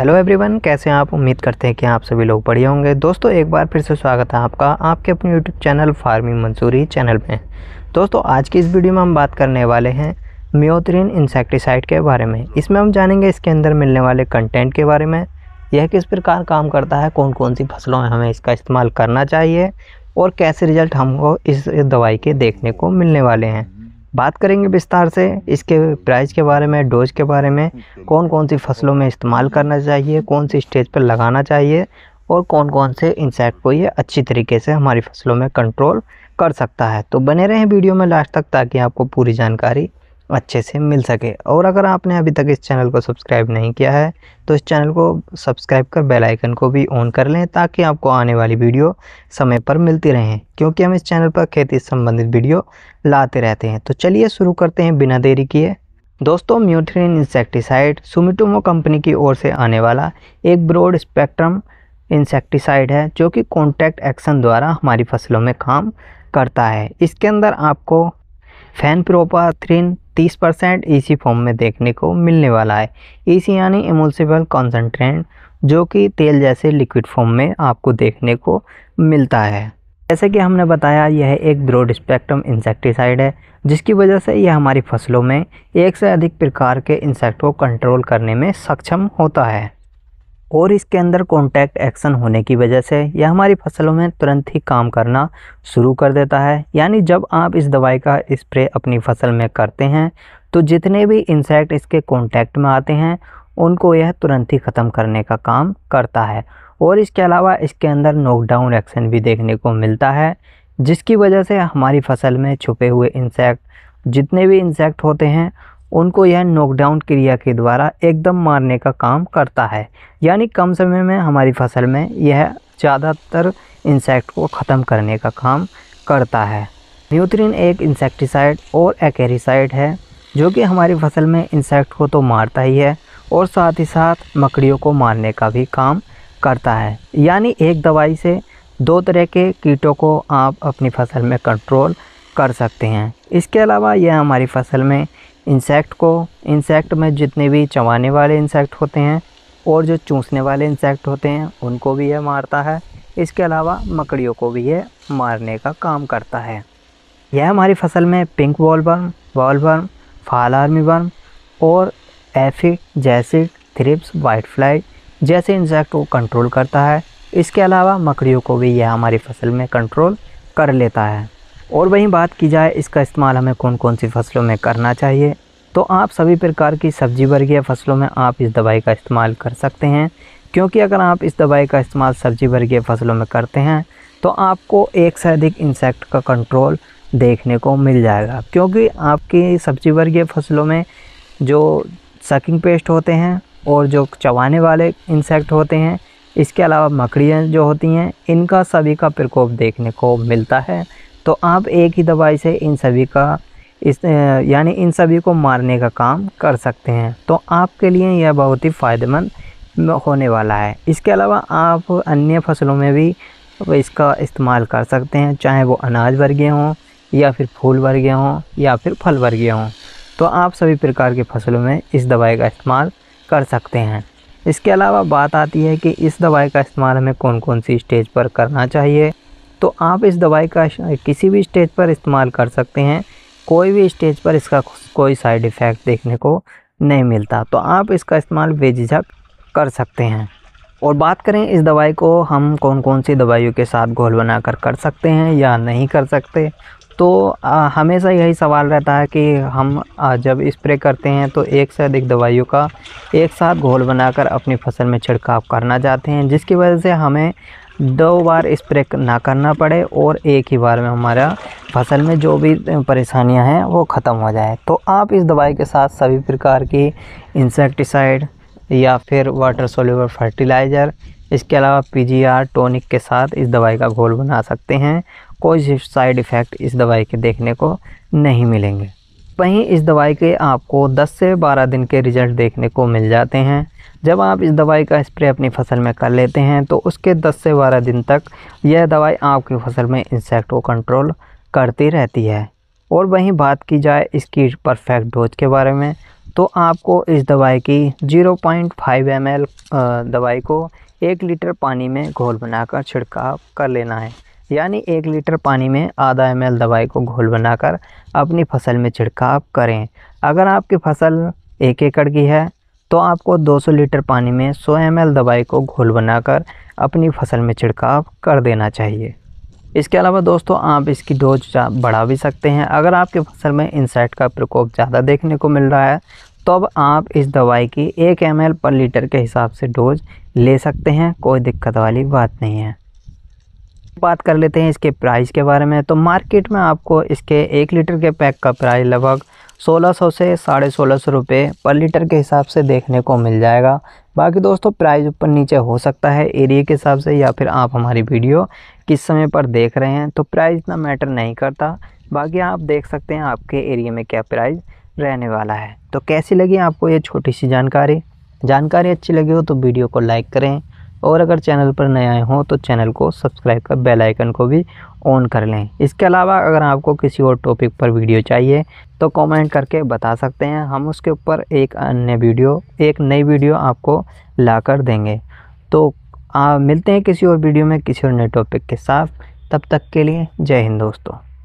hello everyone कैसे हैं आप उम्मीद करते हैं कि आप सभी लोग बढ़िया होंगे दोस्तों एक बार फिर से स्वागत है आपका आपके अपने YouTube channel farming Mansuri channel में दोस्तों आज की इस वीडियो में हम बात करने वाले हैं म्योत्रिन इंसेक्टिसाइड के बारे में इसमें हम जानेंगे इसके अंदर मिलने वाले कंटेंट के बारे में यह किस प्रकार काम करता है कौन कौन सी फसलों में हमें इसका इस्तेमाल करना चाहिए और कैसे रिजल्ट हमको इस दवाई के देखने को मिलने वाले हैं बात करेंगे विस्तार से इसके प्राइस के बारे में डोज के बारे में कौन कौन सी फसलों में इस्तेमाल करना चाहिए कौन सी स्टेज पर लगाना चाहिए और कौन कौन से इंसेक्ट को ये अच्छी तरीके से हमारी फसलों में कंट्रोल कर सकता है तो बने रहें वीडियो में लास्ट तक ताकि आपको पूरी जानकारी अच्छे से मिल सके और अगर आपने अभी तक इस चैनल को सब्सक्राइब नहीं किया है तो इस चैनल को सब्सक्राइब कर बेल आइकन को भी ऑन कर लें ताकि आपको आने वाली वीडियो समय पर मिलती रहें क्योंकि हम इस चैनल पर खेती संबंधित वीडियो लाते रहते हैं तो चलिए शुरू करते हैं बिना देरी किए दोस्तों म्यूट्रीन इंसेक्टिसाइड सुमिटोमो कंपनी की ओर से आने वाला एक ब्रॉड स्पेक्ट्रम इंसेक्टिसाइड है जो कि कॉन्टैक्ट एक्शन द्वारा हमारी फसलों में काम करता है इसके अंदर आपको फैन प्रोपाथ्रीन 30 परसेंट इसी फॉर्म में देखने को मिलने वाला है इसी यानी इमोल्सिबल कॉन्सेंट्रेंट जो कि तेल जैसे लिक्विड फॉर्म में आपको देखने को मिलता है जैसे कि हमने बताया यह एक ब्रॉड स्पेक्ट्रम इंसेक्टिसाइड है जिसकी वजह से यह हमारी फसलों में एक से अधिक प्रकार के इंसेक्ट को कंट्रोल करने में सक्षम होता है और इसके अंदर कॉन्टैक्ट एक्शन होने की वजह से यह हमारी फसलों में तुरंत ही काम करना शुरू कर देता है यानी जब आप इस दवाई का स्प्रे अपनी फसल में करते हैं तो जितने भी इंसेक्ट इसके कॉन्टैक्ट में आते हैं उनको यह तुरंत ही ख़त्म करने का काम करता है और इसके अलावा इसके अंदर नोकडाउन एक्शन भी देखने को मिलता है जिसकी वजह से हमारी फसल में छुपे हुए इंसेक्ट जितने भी इंसेक्ट होते हैं उनको यह नॉकडाउन क्रिया के द्वारा एकदम मारने का काम करता है यानी कम समय में हमारी फसल में यह ज़्यादातर इंसेक्ट को ख़त्म करने का काम करता है न्यूट्रिन एक इंसेक्टिसाइड और एकेरिसाइड है जो कि हमारी फसल में इंसेक्ट को तो मारता ही है और साथ ही साथ मकड़ियों को मारने का भी काम करता है यानी एक दवाई से दो तरह के कीटों को आप अपनी फसल में कंट्रोल कर सकते हैं इसके अलावा यह हमारी फसल में इंसेक्ट को इंसेक्ट में जितने भी चबाने वाले इंसेक्ट होते हैं और जो चूसने वाले इंसेक्ट होते हैं उनको भी यह मारता है इसके अलावा मकड़ियों को भी यह मारने का काम करता है यह हमारी फसल में pink boll bollworm fall army worm और aphid jassid thrips white fly जैसे इंसेक्ट को कंट्रोल करता है इसके अलावा मकड़ियों को भी यह हमारी फसल में कंट्रोल कर लेता है और वहीं बात की जाए इसका इस्तेमाल हमें कौन कौन सी फसलों में करना चाहिए तो आप सभी प्रकार की सब्जी वर्गीय फसलों में आप इस दवाई का इस्तेमाल कर सकते हैं क्योंकि अगर आप इस दवाई का इस्तेमाल सब्जी वर्गीय फसलों में करते हैं तो आपको एक से अधिक इंसेक्ट का कंट्रोल देखने को मिल जाएगा क्योंकि आपकी सब्जी वर्गीय फसलों में जो सकिंग पेस्ट होते हैं और जो चबाने वाले इंसेक्ट होते हैं इसके अलावा मकड़ियाँ जो होती हैं इनका सभी का प्रकोप देखने को मिलता है तो आप एक ही दवाई से इन सभी का इस यानी इन सभी को मारने का काम कर सकते हैं तो आपके लिए यह बहुत ही फ़ायदेमंद होने वाला है इसके अलावा आप अन्य फसलों में भी इसका इस्तेमाल कर सकते हैं चाहे वो अनाज वर्गीय हों या फिर फूल वर्गीय हों या फिर फल वर्गीय हों तो आप सभी प्रकार की फसलों में इस दवाई का इस्तेमाल कर सकते हैं इसके अलावा बात आती है कि इस दवाई का इस्तेमाल हमें कौन कौन सी स्टेज पर करना चाहिए तो आप इस दवाई का किसी भी स्टेज पर इस्तेमाल कर सकते हैं कोई भी स्टेज पर इसका कोई साइड इफ़ेक्ट देखने को नहीं मिलता तो आप इसका इस्तेमाल बेझिझक कर सकते हैं और बात करें इस दवाई को हम कौन कौन सी दवाइयों के साथ घोल बनाकर कर सकते हैं या नहीं कर सकते तो हमेशा यही सवाल रहता है कि हम जब स्प्रे करते हैं तो एक से अधिक दवाइयों का एक साथ घोल बनाकर अपनी फसल में छिड़काव करना चाहते हैं जिसकी वजह से हमें दो बार स्प्रे ना करना पड़े और एक ही बार में हमारा फसल में जो भी परेशानियां हैं वो ख़त्म हो जाए तो आप इस दवाई के साथ सभी प्रकार की इंसेक्टिसाइड या फिर वाटर सोल्यूबल फर्टिलाइज़र इसके अलावा पीजीआर टॉनिक के साथ इस दवाई का घोल बना सकते हैं कोई साइड इफ़ेक्ट इस दवाई के देखने को नहीं मिलेंगे वहीं इस दवाई के आपको 10 से 12 दिन के रिज़ल्ट देखने को मिल जाते हैं जब आप इस दवाई का स्प्रे अपनी फसल में कर लेते हैं तो उसके 10 से 12 दिन तक यह दवाई आपकी फसल में इंसेक्ट को कंट्रोल करती रहती है और वहीं बात की जाए इसकी परफेक्ट डोज के बारे में तो आपको इस दवाई की 0.5 पॉइंट दवाई को एक लीटर पानी में घोल बनाकर छिड़काव कर लेना है यानी एक लीटर पानी में आधा एम दवाई को घोल बनाकर अपनी फसल में छिड़काव करें अगर आपकी फसल एक एकड़ की है तो आपको 200 लीटर पानी में 100 एम दवाई को घोल बनाकर अपनी फसल में छिड़काव कर देना चाहिए इसके अलावा दोस्तों आप इसकी डोज बढ़ा भी सकते हैं अगर आपके फसल में इंसेक्ट का प्रकोप ज़्यादा देखने को मिल रहा है तो अब आप इस दवाई की एक एम पर लीटर के हिसाब से डोज ले सकते हैं कोई दिक्कत वाली बात नहीं है बात कर लेते हैं इसके प्राइस के बारे में तो मार्केट में आपको इसके एक लीटर के पैक का प्राइस लगभग 1600 से साढ़े सोलह सौ रुपये पर लीटर के हिसाब से देखने को मिल जाएगा बाकी दोस्तों प्राइस ऊपर नीचे हो सकता है एरिया के हिसाब से या फिर आप हमारी वीडियो किस समय पर देख रहे हैं तो प्राइस इतना मैटर नहीं करता बाकी आप देख सकते हैं आपके एरिया में क्या प्राइस रहने वाला है तो कैसी लगी आपको ये छोटी सी जानकारी जानकारी अच्छी लगी हो तो वीडियो को लाइक करें और अगर चैनल पर नए आए हों तो चैनल को सब्सक्राइब कर बेल आइकन को भी ऑन कर लें इसके अलावा अगर आपको किसी और टॉपिक पर वीडियो चाहिए तो कमेंट करके बता सकते हैं हम उसके ऊपर एक अन्य वीडियो एक नई वीडियो आपको ला कर देंगे तो आ, मिलते हैं किसी और वीडियो में किसी और नए टॉपिक के साथ तब तक के लिए जय हिंद दोस्तों